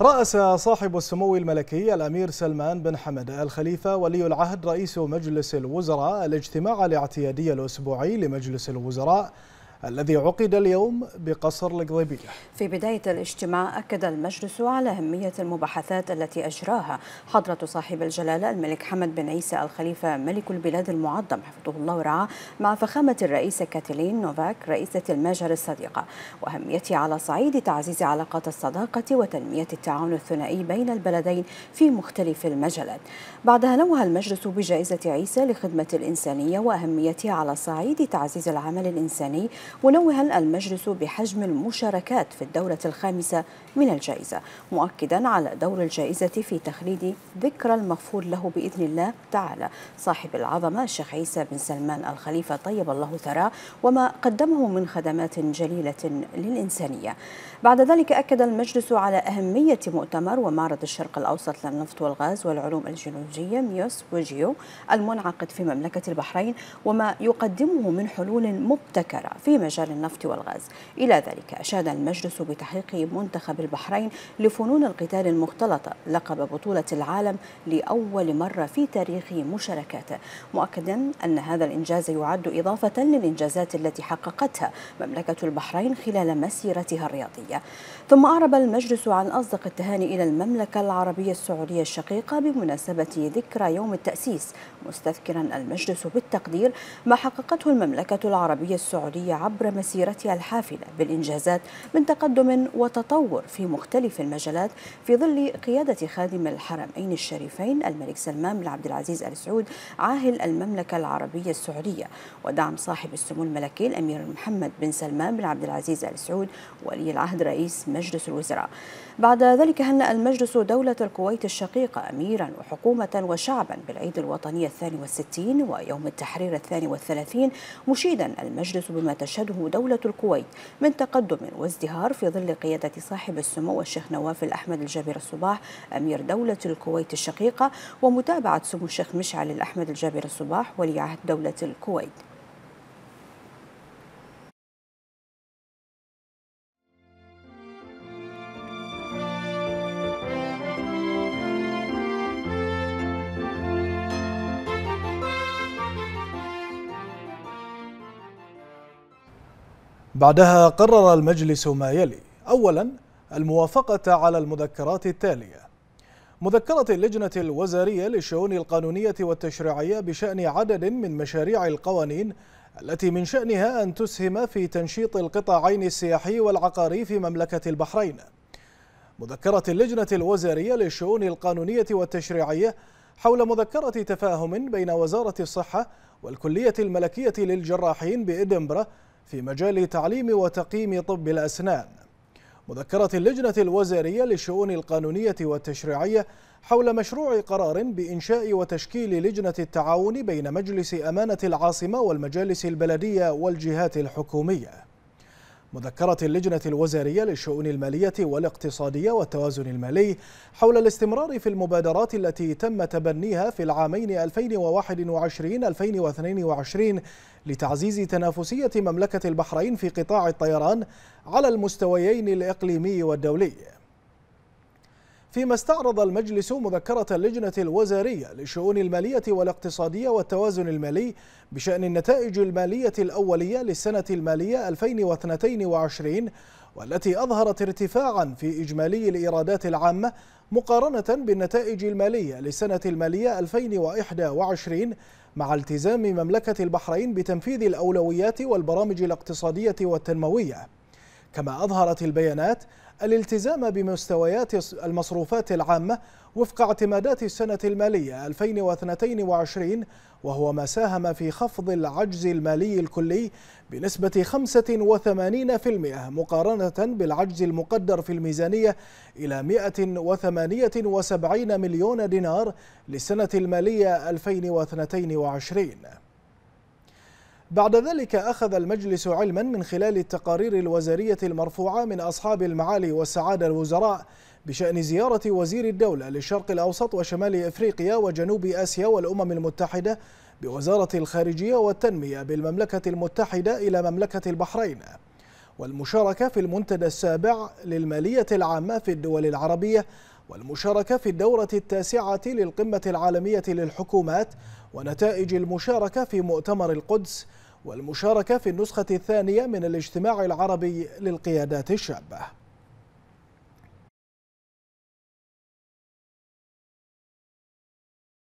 رأس صاحب السمو الملكي الأمير سلمان بن حمد الخليفة ولي العهد رئيس مجلس الوزراء الاجتماع الاعتيادي الأسبوعي لمجلس الوزراء الذي عقد اليوم بقصر القضيبية في بداية الاجتماع أكد المجلس على أهمية المباحثات التي أجراها حضرة صاحب الجلالة الملك حمد بن عيسى الخليفة ملك البلاد المعظم حفظه الله ورعاه مع فخامة الرئيسة كاتلين نوفاك رئيسة المجر الصديقة وأهميتها على صعيد تعزيز علاقات الصداقة وتنمية التعاون الثنائي بين البلدين في مختلف المجالات بعدها نوه المجلس بجائزة عيسى لخدمة الإنسانية وأهميتها على صعيد تعزيز العمل الإنساني منوها المجلس بحجم المشاركات في الدورة الخامسة من الجائزة مؤكدا على دور الجائزة في تخليد ذكرى المغفور له بإذن الله تعالى صاحب العظمة الشيخ عيسى بن سلمان الخليفة طيب الله ثراه وما قدمه من خدمات جليلة للإنسانية بعد ذلك أكد المجلس على أهمية مؤتمر ومعرض الشرق الأوسط للنفط والغاز والعلوم الجيولوجية ميوس وجيو المنعقد في مملكة البحرين وما يقدمه من حلول مبتكرة في في مجال النفط والغاز إلى ذلك أشاد المجلس بتحقيق منتخب البحرين لفنون القتال المختلطة لقب بطولة العالم لأول مرة في تاريخ مشاركاته مؤكدا أن هذا الإنجاز يعد إضافة للإنجازات التي حققتها مملكة البحرين خلال مسيرتها الرياضية ثم أعرب المجلس عن أصدق التهاني إلى المملكة العربية السعودية الشقيقة بمناسبة ذكرى يوم التأسيس مستذكرا المجلس بالتقدير ما حققته المملكة العربية السعودية عبر مسيرتها الحافلة بالإنجازات من تقدم وتطور في مختلف المجالات في ظل قيادة خادم الحرمين الشريفين الملك سلمان بن عبد العزيز آل سعود عاهل المملكة العربية السعودية ودعم صاحب السمو الملكي الأمير محمد بن سلمان بن عبد العزيز آل سعود ولي العهد رئيس مجلس الوزراء بعد ذلك هنأ المجلس دولة الكويت الشقيقة أميرا وحكومة وشعبا بالعيد الوطني الثاني والستين ويوم التحرير الثاني والثلاثين مشيدا المجلس بما تشاء تشهده دولة الكويت من تقدم وازدهار في ظل قيادة صاحب السمو الشيخ نواف الأحمد الجابر الصباح أمير دولة الكويت الشقيقة ومتابعة سمو الشيخ مشعل الأحمد الجابر الصباح ولي عهد دولة الكويت بعدها قرر المجلس ما يلي أولا الموافقة على المذكرات التالية مذكرة اللجنة الوزارية للشؤون القانونية والتشريعية بشأن عدد من مشاريع القوانين التي من شأنها أن تسهم في تنشيط القطاعين السياحي والعقاري في مملكة البحرين مذكرة اللجنة الوزارية للشؤون القانونية والتشريعية حول مذكرة تفاهم بين وزارة الصحة والكلية الملكية للجراحين بإدنبرة في مجال تعليم وتقييم طب الأسنان مذكرة اللجنة الوزارية للشؤون القانونية والتشريعية حول مشروع قرار بإنشاء وتشكيل لجنة التعاون بين مجلس أمانة العاصمة والمجالس البلدية والجهات الحكومية مذكرة اللجنة الوزارية للشؤون المالية والاقتصادية والتوازن المالي حول الاستمرار في المبادرات التي تم تبنيها في العامين 2021-2022 لتعزيز تنافسية مملكة البحرين في قطاع الطيران على المستويين الإقليمي والدولي فيما استعرض المجلس مذكرة اللجنة الوزارية للشؤون المالية والاقتصادية والتوازن المالي بشأن النتائج المالية الأولية للسنة المالية 2022 والتي أظهرت ارتفاعا في إجمالي الإيرادات العامة مقارنة بالنتائج المالية للسنة المالية 2021 مع التزام مملكة البحرين بتنفيذ الأولويات والبرامج الاقتصادية والتنموية كما أظهرت البيانات الالتزام بمستويات المصروفات العامة وفق اعتمادات السنة المالية 2022 وهو ما ساهم في خفض العجز المالي الكلي بنسبة 85% مقارنة بالعجز المقدر في الميزانية إلى 178 مليون دينار للسنة المالية 2022 بعد ذلك أخذ المجلس علما من خلال التقارير الوزارية المرفوعة من أصحاب المعالي والسعادة الوزراء بشأن زيارة وزير الدولة للشرق الأوسط وشمال إفريقيا وجنوب آسيا والأمم المتحدة بوزارة الخارجية والتنمية بالمملكة المتحدة إلى مملكة البحرين والمشاركة في المنتدى السابع للمالية العامة في الدول العربية والمشاركة في الدورة التاسعة للقمة العالمية للحكومات ونتائج المشاركة في مؤتمر القدس والمشاركة في النسخة الثانية من الاجتماع العربي للقيادات الشابة